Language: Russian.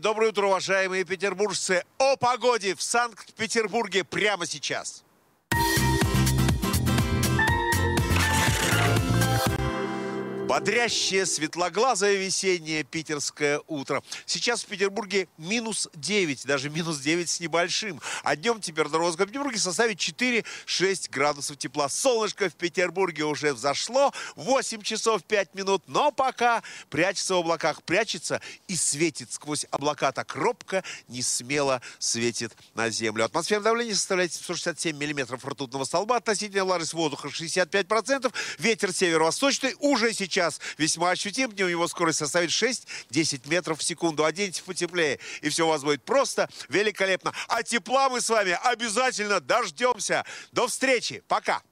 Доброе утро, уважаемые петербуржцы. О погоде в Санкт-Петербурге прямо сейчас. Бодрящее, светлоглазое весеннее питерское утро. Сейчас в Петербурге минус 9, даже минус 9 с небольшим. А днем температура в Петербурге составит 4-6 градусов тепла. Солнышко в Петербурге уже взошло, 8 часов 5 минут, но пока прячется в облаках, прячется и светит сквозь облака так робко, не смело светит на землю. Атмосферное давление составляет 167 миллиметров ртутного столба, относительная влажность воздуха 65%, ветер северо-восточный уже сейчас сейчас весьма ощутим. Днем его скорость составит 6-10 метров в секунду. Оденьте потеплее, и все у вас будет просто великолепно. А тепла мы с вами обязательно дождемся. До встречи. Пока.